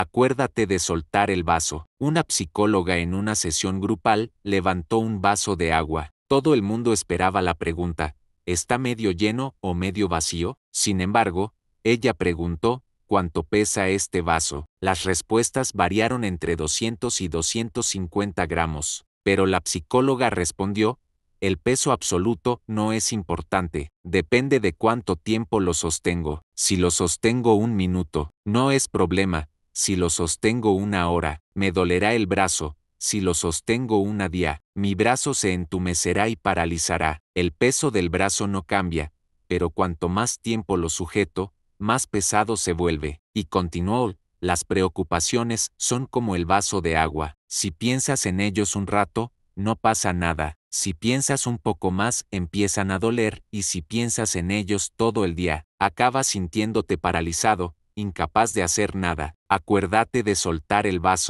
Acuérdate de soltar el vaso. Una psicóloga en una sesión grupal levantó un vaso de agua. Todo el mundo esperaba la pregunta, ¿está medio lleno o medio vacío? Sin embargo, ella preguntó, ¿cuánto pesa este vaso? Las respuestas variaron entre 200 y 250 gramos, pero la psicóloga respondió, el peso absoluto no es importante, depende de cuánto tiempo lo sostengo. Si lo sostengo un minuto, no es problema, si lo sostengo una hora, me dolerá el brazo, si lo sostengo una día, mi brazo se entumecerá y paralizará, el peso del brazo no cambia, pero cuanto más tiempo lo sujeto, más pesado se vuelve. Y continuó, las preocupaciones son como el vaso de agua, si piensas en ellos un rato, no pasa nada, si piensas un poco más empiezan a doler y si piensas en ellos todo el día, acabas sintiéndote paralizado, incapaz de hacer nada acuérdate de soltar el vaso.